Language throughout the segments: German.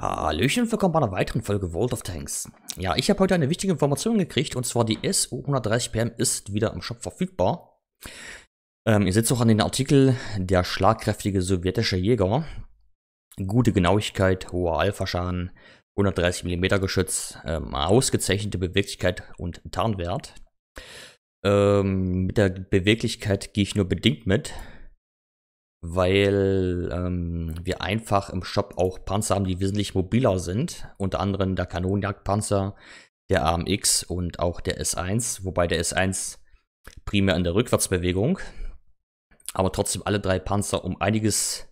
Hallöchen, willkommen bei einer weiteren Folge World of Tanks. Ja, ich habe heute eine wichtige Information gekriegt und zwar die SU-130PM ist wieder im Shop verfügbar. Ähm, ihr seht auch an den Artikel, der schlagkräftige sowjetische Jäger. Gute Genauigkeit, hoher Alpha-Schaden, 130 mm Geschütz, ähm, ausgezeichnete Beweglichkeit und Tarnwert. Ähm, mit der Beweglichkeit gehe ich nur bedingt mit weil ähm, wir einfach im Shop auch Panzer haben, die wesentlich mobiler sind. Unter anderem der Kanonenjagdpanzer, der AMX und auch der S1, wobei der S1 primär in der Rückwärtsbewegung, aber trotzdem alle drei Panzer um einiges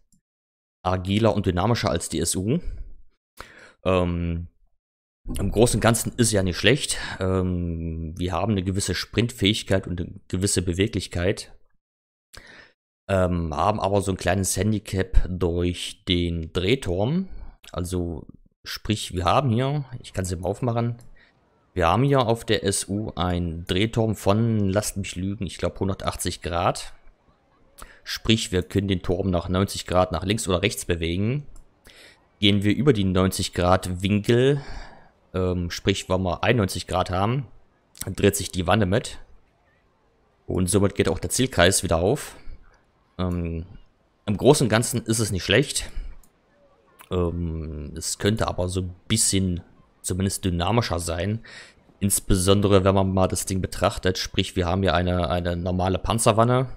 agiler und dynamischer als die SU. Ähm, Im Großen und Ganzen ist ja nicht schlecht. Ähm, wir haben eine gewisse Sprintfähigkeit und eine gewisse Beweglichkeit, ähm, haben aber so ein kleines Handicap durch den Drehturm. Also sprich, wir haben hier, ich kann es eben aufmachen, wir haben hier auf der SU einen Drehturm von, lasst mich lügen, ich glaube 180 Grad. Sprich, wir können den Turm nach 90 Grad nach links oder rechts bewegen. Gehen wir über die 90 Grad Winkel, ähm, sprich, wenn wir 91 Grad haben, dreht sich die Wanne mit. Und somit geht auch der Zielkreis wieder auf. Ähm, Im Großen und Ganzen ist es nicht schlecht. Ähm, es könnte aber so ein bisschen zumindest dynamischer sein. Insbesondere, wenn man mal das Ding betrachtet. Sprich, wir haben hier eine, eine normale Panzerwanne.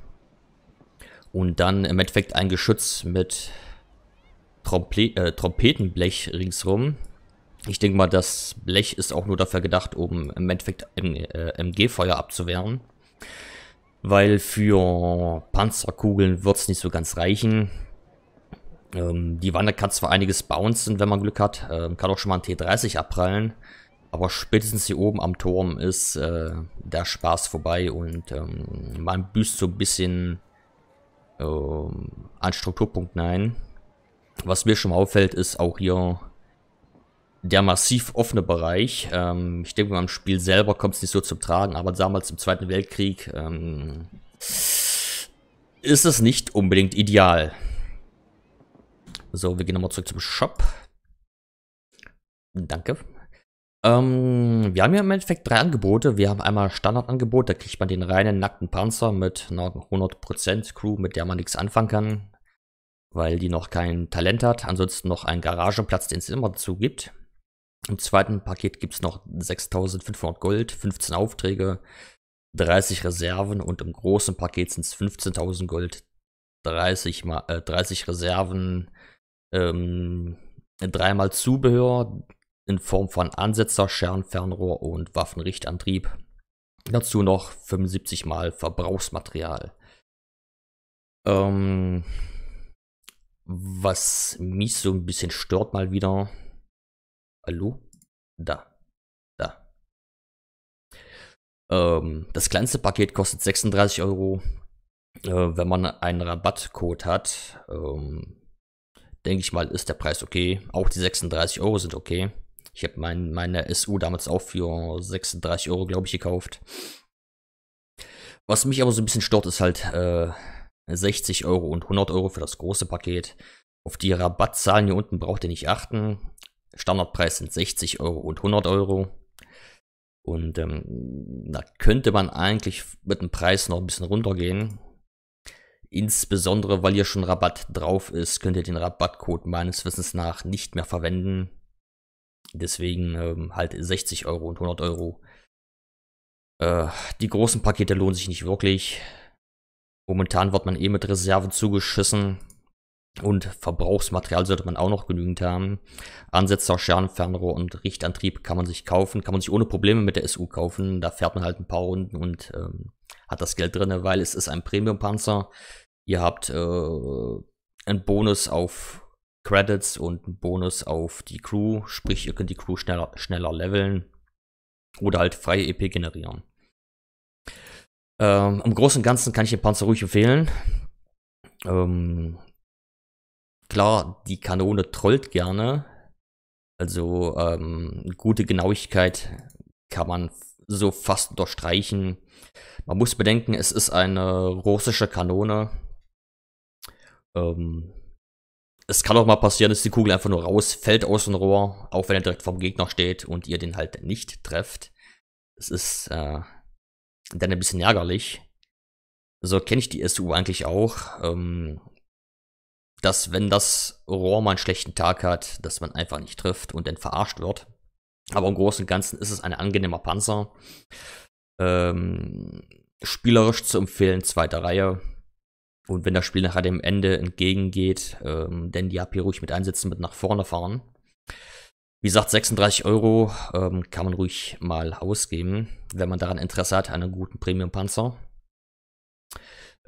Und dann im Endeffekt ein Geschütz mit Trompe äh, Trompetenblech ringsrum. Ich denke mal, das Blech ist auch nur dafür gedacht, um im Endeffekt äh, MG-Feuer abzuwehren. Weil für Panzerkugeln wird es nicht so ganz reichen. Ähm, die Wanne kann zwar einiges bouncen, wenn man Glück hat. Ähm, kann auch schon mal ein T30 abprallen. Aber spätestens hier oben am Turm ist äh, der Spaß vorbei und ähm, man büßt so ein bisschen ähm, an Strukturpunkten ein. Was mir schon mal auffällt, ist auch hier der massiv offene Bereich. Ähm, ich denke, beim Spiel selber kommt es nicht so zum Tragen, aber damals im Zweiten Weltkrieg ähm, ist es nicht unbedingt ideal. So, wir gehen nochmal zurück zum Shop. Danke. Ähm, wir haben ja im Endeffekt drei Angebote. Wir haben einmal Standardangebot, da kriegt man den reinen nackten Panzer mit einer 100% Crew, mit der man nichts anfangen kann, weil die noch kein Talent hat. Ansonsten noch einen Garageplatz, den es immer dazu gibt. Im zweiten Paket gibt es noch 6500 Gold, 15 Aufträge, 30 Reserven und im großen Paket sind es 15.000 Gold, 30, mal, äh, 30 Reserven, ähm, dreimal Zubehör in Form von Ansetzer, Scheren, Fernrohr und Waffenrichtantrieb. Dazu noch 75 mal Verbrauchsmaterial. Ähm, was mich so ein bisschen stört mal wieder, Hallo? Da. Da. Ähm, das kleinste Paket kostet 36 Euro. Äh, wenn man einen Rabattcode hat, ähm, denke ich mal, ist der Preis okay. Auch die 36 Euro sind okay. Ich habe mein, meine SU damals auch für 36 Euro, glaube ich, gekauft. Was mich aber so ein bisschen stört, ist halt äh, 60 Euro und 100 Euro für das große Paket. Auf die Rabattzahlen hier unten braucht ihr nicht achten. Standardpreis sind 60 Euro und 100 Euro. Und ähm, da könnte man eigentlich mit dem Preis noch ein bisschen runtergehen. Insbesondere, weil hier schon Rabatt drauf ist, könnt ihr den Rabattcode meines Wissens nach nicht mehr verwenden. Deswegen ähm, halt 60 Euro und 100 Euro. Äh, die großen Pakete lohnen sich nicht wirklich. Momentan wird man eh mit Reserven zugeschissen. Und Verbrauchsmaterial sollte man auch noch genügend haben. Ansätze, Scherenfernrohr und Richtantrieb kann man sich kaufen. Kann man sich ohne Probleme mit der SU kaufen. Da fährt man halt ein paar Runden und ähm, hat das Geld drin, weil es ist ein Premium-Panzer. Ihr habt äh, einen Bonus auf Credits und einen Bonus auf die Crew. Sprich, ihr könnt die Crew schneller, schneller leveln oder halt freie EP generieren. Ähm, Im Großen und Ganzen kann ich den Panzer ruhig empfehlen. Ähm, Klar, die Kanone trollt gerne. Also ähm, gute Genauigkeit kann man so fast unterstreichen. Man muss bedenken, es ist eine russische Kanone. Ähm, es kann auch mal passieren, dass die Kugel einfach nur rausfällt aus dem Rohr, auch wenn er direkt vom Gegner steht und ihr den halt nicht trefft. Es ist äh, dann ein bisschen ärgerlich. So kenne ich die SU eigentlich auch. Ähm, dass wenn das Rohr mal einen schlechten Tag hat, dass man einfach nicht trifft und dann verarscht wird. Aber im Großen und Ganzen ist es ein angenehmer Panzer. Ähm, spielerisch zu empfehlen, zweite Reihe. Und wenn das Spiel nachher dem Ende entgegengeht, ähm, denn die AP ruhig mit einsetzen, mit nach vorne fahren. Wie gesagt, 36 Euro ähm, kann man ruhig mal ausgeben, wenn man daran Interesse hat, einen guten Premium-Panzer.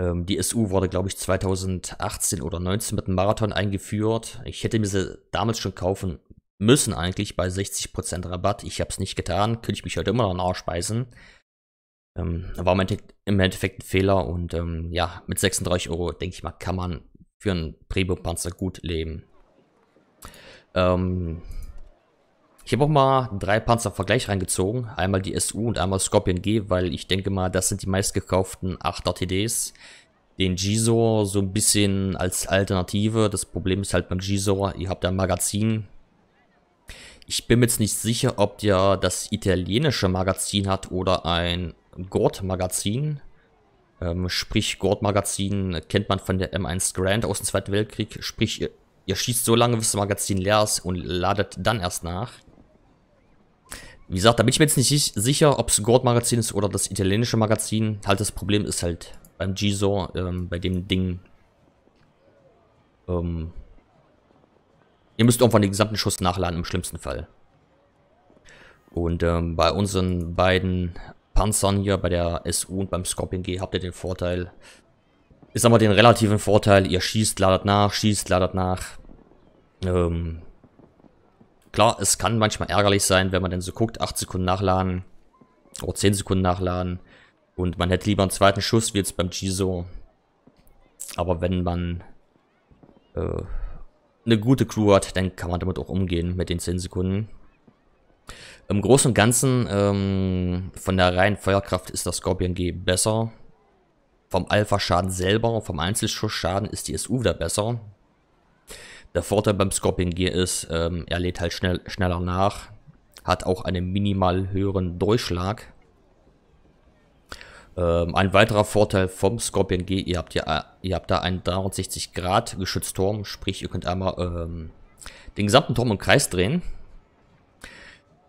Ähm, die SU wurde, glaube ich, 2018 oder 19 mit einem Marathon eingeführt. Ich hätte mir sie damals schon kaufen müssen eigentlich bei 60% Rabatt. Ich habe es nicht getan, könnte ich mich heute immer noch nachspeisen. Ähm, war im Endeffekt ein Fehler und ähm, ja, mit 36 Euro, denke ich mal, kann man für einen Premium-Panzer gut leben. Ähm, ich habe auch mal drei Panzer Vergleich reingezogen. Einmal die SU und einmal Scorpion G, weil ich denke mal, das sind die meistgekauften 8er TDs. Den Gisor so ein bisschen als Alternative. Das Problem ist halt beim Gisor, ihr habt ein Magazin. Ich bin mir jetzt nicht sicher, ob der das italienische Magazin hat oder ein Gord-Magazin. Ähm, sprich, Gord-Magazin kennt man von der M1 Grand aus dem Zweiten Weltkrieg. Sprich, ihr schießt so lange, bis das Magazin leer ist und ladet dann erst nach. Wie gesagt, da bin ich mir jetzt nicht sicher, ob es Gord magazin ist oder das italienische Magazin. Halt, das Problem ist halt beim Gisor, ähm, bei dem Ding. Ähm, ihr müsst irgendwann den gesamten Schuss nachladen, im schlimmsten Fall. Und ähm, bei unseren beiden Panzern hier, bei der SU und beim Scorpion G, habt ihr den Vorteil, ist aber den relativen Vorteil, ihr schießt, ladet nach, schießt, ladet nach. Ähm, Klar, es kann manchmal ärgerlich sein, wenn man dann so guckt, 8 Sekunden nachladen oder 10 Sekunden nachladen und man hätte lieber einen zweiten Schuss, wie jetzt beim Giso. Aber wenn man äh, eine gute Crew hat, dann kann man damit auch umgehen mit den 10 Sekunden. Im Großen und Ganzen, ähm, von der reinen Feuerkraft ist das Scorpion G besser. Vom Alpha-Schaden selber, vom Einzelschussschaden ist die SU wieder besser. Der Vorteil beim Scorpion Gear ist, ähm, er lädt halt schnell, schneller nach, hat auch einen minimal höheren Durchschlag. Ähm, ein weiterer Vorteil vom Scorpion G, ihr habt, ja, ihr habt da einen 360 Grad geschützt Turm, sprich ihr könnt einmal ähm, den gesamten Turm im Kreis drehen.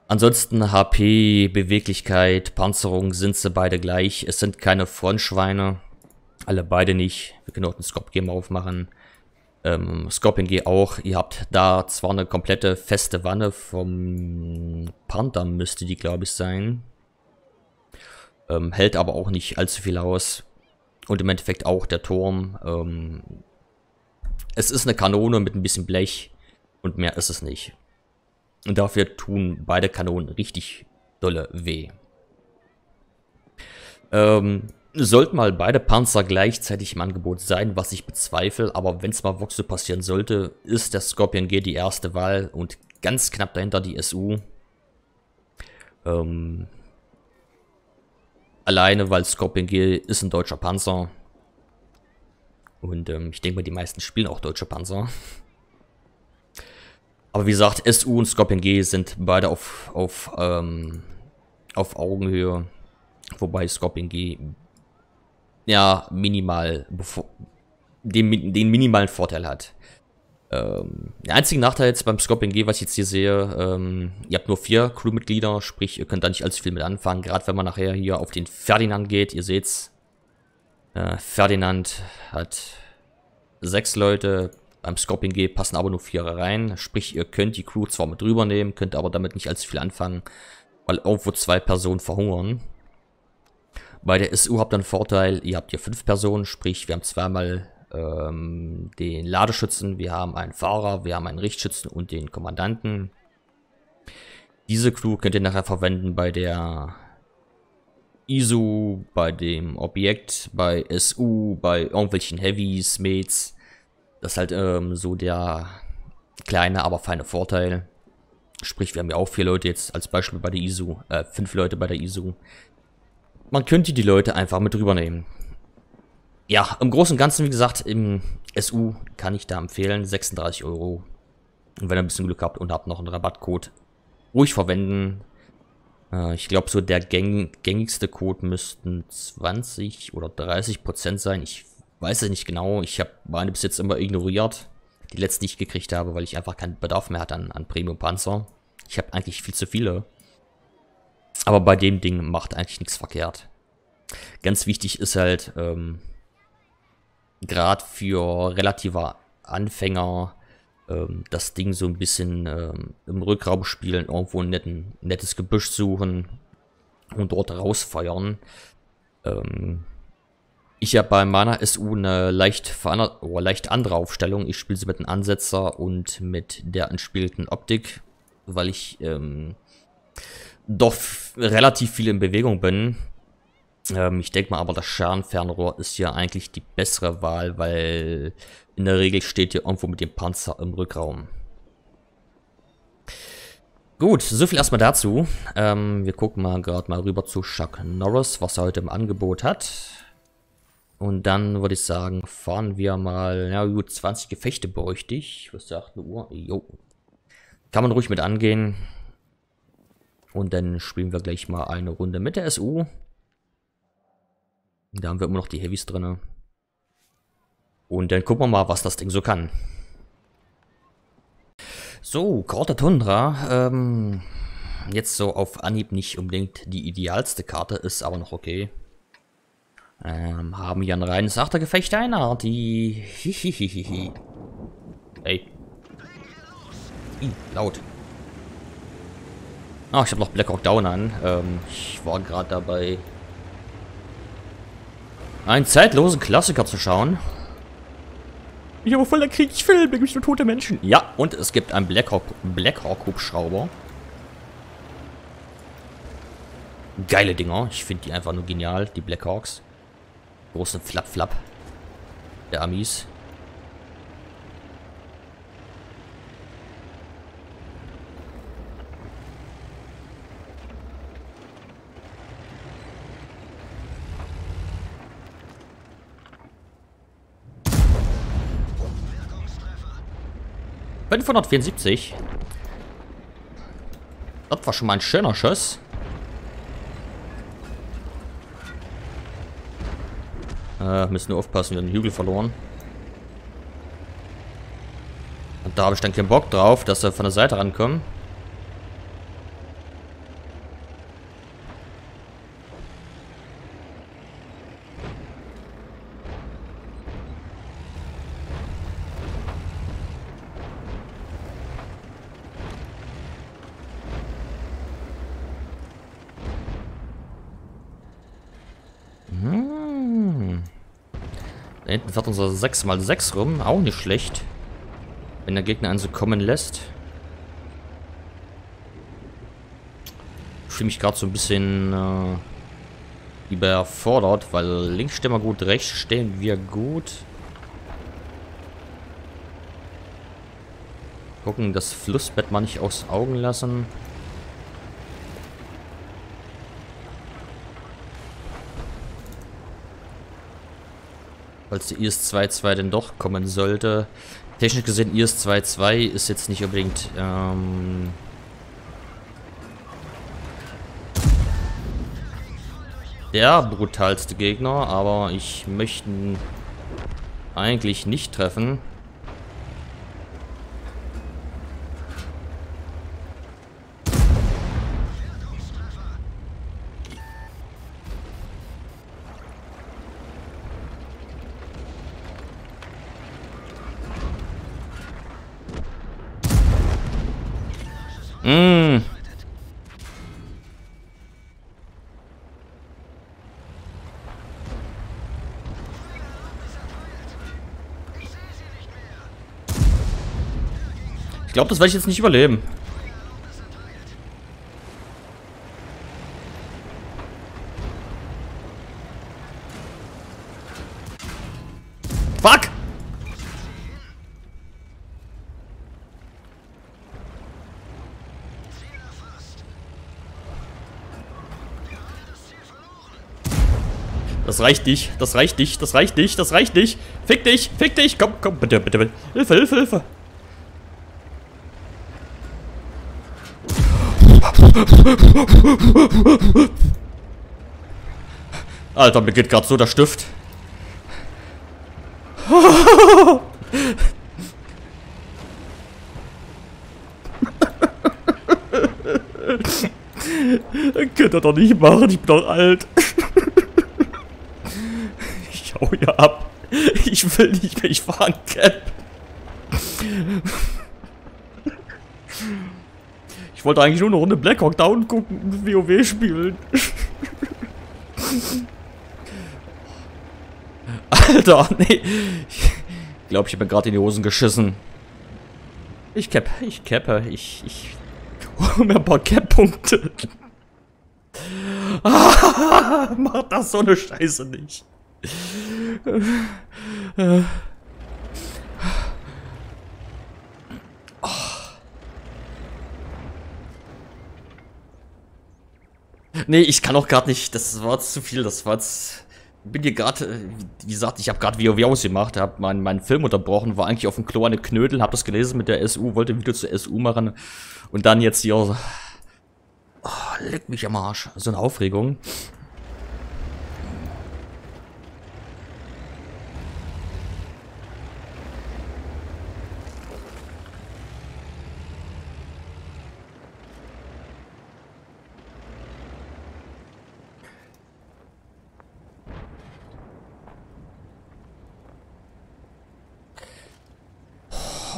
Ansonsten HP, Beweglichkeit, Panzerung sind sie beide gleich. Es sind keine Frontschweine, alle beide nicht. Wir können auch den Scorpion G mal aufmachen ähm, Scorpion G auch. Ihr habt da zwar eine komplette feste Wanne vom Panther, müsste die, glaube ich, sein. Ähm, hält aber auch nicht allzu viel aus. Und im Endeffekt auch der Turm. Ähm, es ist eine Kanone mit ein bisschen Blech und mehr ist es nicht. Und dafür tun beide Kanonen richtig dolle weh. Ähm, Sollten mal beide Panzer gleichzeitig im Angebot sein, was ich bezweifle, aber wenn es mal Voxel passieren sollte, ist der Scorpion G die erste Wahl und ganz knapp dahinter die SU. Ähm, alleine, weil Scorpion G ist ein deutscher Panzer. Und ähm, ich denke mal, die meisten spielen auch deutsche Panzer. Aber wie gesagt, SU und Scorpion G sind beide auf, auf, ähm, auf Augenhöhe. Wobei Scorpion G ja minimal, bevor, den, den minimalen Vorteil hat. Ähm, der einzige Nachteil jetzt beim Scorpion G, was ich jetzt hier sehe, ähm, ihr habt nur vier Crewmitglieder, sprich, ihr könnt da nicht allzu viel mit anfangen, gerade wenn man nachher hier auf den Ferdinand geht, ihr seht's, äh, Ferdinand hat sechs Leute, beim Scorpion G passen aber nur vier rein, sprich, ihr könnt die Crew zwar mit rübernehmen, könnt aber damit nicht allzu viel anfangen, weil irgendwo zwei Personen verhungern. Bei der SU habt ihr einen Vorteil, ihr habt hier fünf Personen, sprich wir haben zweimal ähm, den Ladeschützen, wir haben einen Fahrer, wir haben einen Richtschützen und den Kommandanten. Diese Crew könnt ihr nachher verwenden bei der ISU, bei dem Objekt, bei SU, bei irgendwelchen Heavies, Mates. Das ist halt ähm, so der kleine, aber feine Vorteil. Sprich, wir haben ja auch vier Leute jetzt als Beispiel bei der ISU, äh, fünf Leute bei der ISU man könnte die Leute einfach mit rübernehmen. Ja, im Großen und Ganzen, wie gesagt, im SU kann ich da empfehlen, 36 Euro. Und wenn ihr ein bisschen Glück habt und habt noch einen Rabattcode, ruhig verwenden. Äh, ich glaube, so der gängigste Code müssten 20 oder 30 Prozent sein. Ich weiß es nicht genau. Ich habe meine bis jetzt immer ignoriert. Die letzten, die ich gekriegt habe, weil ich einfach keinen Bedarf mehr hatte an, an Premium-Panzer. Ich habe eigentlich viel zu viele. Aber bei dem Ding macht eigentlich nichts verkehrt. Ganz wichtig ist halt, ähm, gerade für relativer Anfänger, ähm, das Ding so ein bisschen ähm, im Rückraum spielen, irgendwo ein netten, nettes Gebüsch suchen und dort rausfeuern. Ähm, ich habe bei meiner SU eine leicht, oder oh, leicht andere Aufstellung. Ich spiele sie mit einem Ansetzer und mit der anspielten Optik, weil ich ähm, doch relativ viel in Bewegung bin. Ähm, ich denke mal aber, das Scharenfernrohr ist hier eigentlich die bessere Wahl, weil in der Regel steht hier irgendwo mit dem Panzer im Rückraum. Gut, soviel erstmal dazu. Ähm, wir gucken mal gerade mal rüber zu Chuck Norris, was er heute im Angebot hat. Und dann würde ich sagen, fahren wir mal, na gut, 20 Gefechte bräuchte ich. Was sagt 8 Uhr? Jo. Kann man ruhig mit angehen. Und dann spielen wir gleich mal eine Runde mit der SU. Da haben wir immer noch die Heavys drin. Und dann gucken wir mal, was das Ding so kann. So, Grotte Tundra. Ähm, jetzt so auf Anhieb nicht unbedingt die idealste Karte, ist aber noch okay. Ähm, haben hier ein reines Achtergefecht einer, die... Hihihihihi. Ey. Ih, laut. Ah, ich habe noch Black Hawk Down an. Ähm, ich war gerade dabei, einen zeitlosen Klassiker zu schauen. Ich habe voll Krieg, ich da gibt es nur tote Menschen. Ja, und es gibt einen Blackhawk, Blackhawk Hubschrauber. Geile Dinger. Ich finde die einfach nur genial, die Blackhawks. Große Flap-Flap der Amis. 574. Das war schon mal ein schöner Schuss. Äh, müssen nur aufpassen, wir haben den Hügel verloren. Und da habe ich dann keinen Bock drauf, dass wir von der Seite rankommen. hinten fährt unser 6x6 rum. Auch nicht schlecht. Wenn der Gegner einen so also kommen lässt. Ich fühle mich gerade so ein bisschen äh, überfordert, weil links stehen wir gut, rechts stehen wir gut. Gucken, das Flussbett mal nicht aus Augen lassen. falls die IS 2 2 denn doch kommen sollte. Technisch gesehen, IS 2 ist jetzt nicht unbedingt, ähm der brutalste Gegner, aber ich möchte ihn eigentlich nicht treffen. Mm. Ich glaube, das werde ich jetzt nicht überleben. Das reicht nicht, das reicht nicht, das reicht nicht, das reicht nicht. Fick dich, fick dich, komm, komm, bitte, bitte, bitte. Hilfe, Hilfe, Hilfe. Alter, mir geht gerade so der Stift. Könnt ihr doch nicht machen, ich bin doch alt hau oh ab. Ich will nicht mehr, ich fahre ein Cap. Ich wollte eigentlich nur eine Runde Black Hawk Down gucken und WoW spielen. Alter, nee. Ich glaube, ich habe mir gerade in die Hosen geschissen. Ich cap, ich cappe, ich, ich hol mir ein paar Cap-Punkte. Ah, mach das so eine Scheiße nicht oh. Nee, ich kann auch gerade nicht. Das war zu viel. Das war jetzt. Bin hier gerade, wie gesagt, ich habe gerade VOV ausgemacht, habe meinen mein Film unterbrochen, war eigentlich auf dem Klo eine Knödel, habe das gelesen mit der SU, wollte ein Video zur SU machen und dann jetzt hier. Oh, leck mich am Arsch. So eine Aufregung.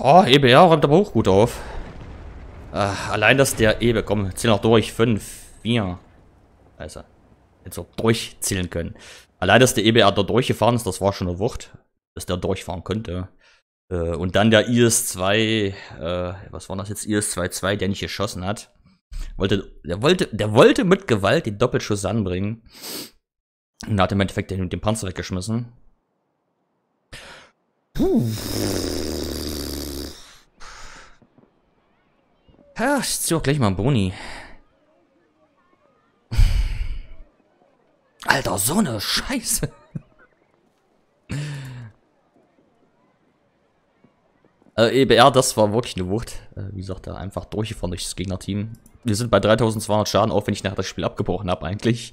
Oh, ah, EBR räumt aber auch gut auf. Ach, allein, dass der EBR, komm, zähl noch durch. 5, 4. Also, jetzt so durchzählen können. Allein, dass der EBR da durchgefahren ist, das war schon eine Wucht, dass der durchfahren könnte. Äh, und dann der IS-2, äh, was war das jetzt, IS-2-2, der nicht geschossen hat. Wollte, der, wollte, der wollte mit Gewalt den Doppelschuss anbringen. Und hat im Endeffekt den, den Panzer weggeschmissen. Puh. Ja, ich zieh auch gleich mal einen Boni. Alter, so eine Scheiße. Äh, EBR, das war wirklich eine Wucht. Äh, wie gesagt, da äh, einfach durchgefahren durch das Gegnerteam. Wir sind bei 3200 Schaden, auch wenn ich nachher das Spiel abgebrochen habe eigentlich.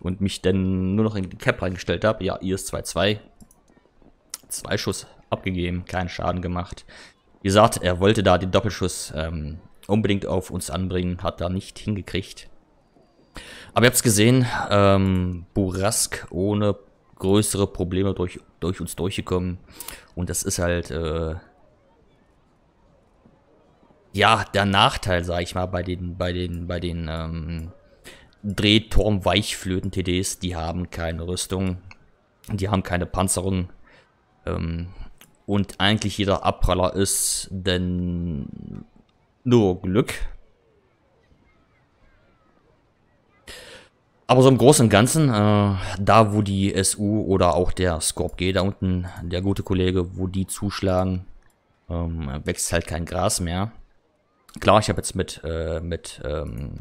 Und mich dann nur noch in die Cap reingestellt habe. Ja, IS 2-2. Zwei Schuss abgegeben, keinen Schaden gemacht. Wie gesagt, er wollte da den Doppelschuss ähm, unbedingt auf uns anbringen, hat da nicht hingekriegt. Aber ihr habt es gesehen, ähm, Burask ohne größere Probleme durch, durch uns durchgekommen. Und das ist halt, äh, ja, der Nachteil, sag ich mal, bei den, bei den, bei den, ähm, Drehturm-Weichflöten-TDs, die haben keine Rüstung, die haben keine Panzerung, ähm, und eigentlich jeder Abpraller ist, denn nur Glück. Aber so im Großen und Ganzen, äh, da wo die SU oder auch der Scorp G da unten, der gute Kollege, wo die zuschlagen, ähm, wächst halt kein Gras mehr. Klar, ich habe jetzt mit, äh, mit, ähm,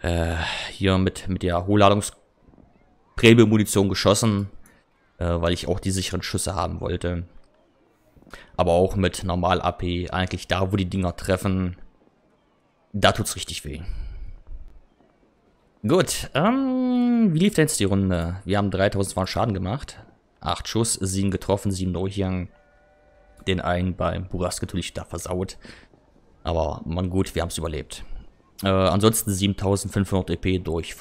äh, hier mit, mit der Hohladungsprämie-Munition geschossen, äh, weil ich auch die sicheren Schüsse haben wollte aber auch mit normal AP, eigentlich da, wo die Dinger treffen, da tut's richtig weh. Gut, ähm, wie lief denn jetzt die Runde? Wir haben 3200 Schaden gemacht, 8 Schuss, 7 getroffen, 7 durchgegangen, den einen beim Buras natürlich da versaut, aber man gut, wir haben's überlebt. Äh, ansonsten 7500 EP durch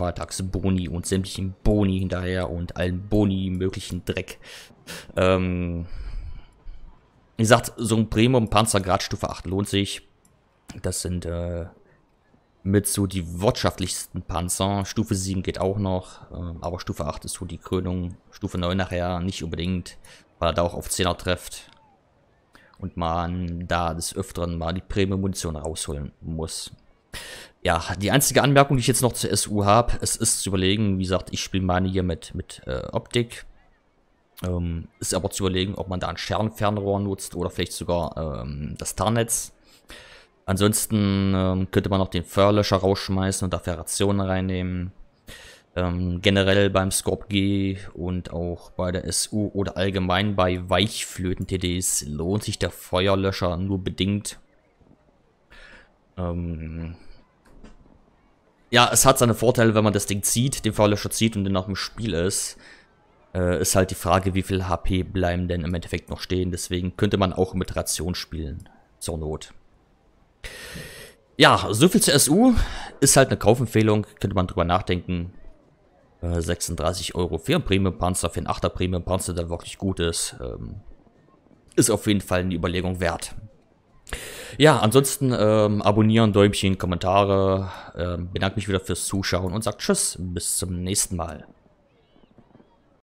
Boni und sämtlichen Boni hinterher und allen Boni möglichen Dreck. Ähm, wie gesagt, so ein Premium-Panzer Stufe 8 lohnt sich. Das sind äh, mit so die wirtschaftlichsten Panzer. Stufe 7 geht auch noch, äh, aber Stufe 8 ist so die Krönung. Stufe 9 nachher nicht unbedingt, weil er da auch auf 10er trefft. Und man da des Öfteren mal die Premium-Munition rausholen muss. Ja, die einzige Anmerkung, die ich jetzt noch zur SU habe, es ist zu überlegen, wie gesagt, ich spiele meine hier mit, mit äh, Optik. Ähm, ist aber zu überlegen, ob man da ein Sternfernrohr nutzt oder vielleicht sogar ähm, das Tarnnetz. Ansonsten ähm, könnte man noch den Feuerlöscher rausschmeißen und da Ferrationen reinnehmen. Ähm, generell beim Scorp G und auch bei der SU oder allgemein bei Weichflöten-TDs lohnt sich der Feuerlöscher nur bedingt. Ähm, ja, es hat seine Vorteile, wenn man das Ding zieht, den Feuerlöscher zieht und dann auch im Spiel ist. Äh, ist halt die Frage, wie viel HP bleiben denn im Endeffekt noch stehen. Deswegen könnte man auch mit Ration spielen. Zur Not. Ja, soviel zur SU. Ist halt eine Kaufempfehlung. Könnte man drüber nachdenken. Äh, 36 Euro für einen Premium-Panzer, für einen 8er Premium-Panzer, der wirklich gut ist. Ähm, ist auf jeden Fall eine Überlegung wert. Ja, ansonsten ähm, abonnieren, Däumchen, Kommentare. Ähm, bedanke mich wieder fürs Zuschauen und sagt Tschüss, bis zum nächsten Mal.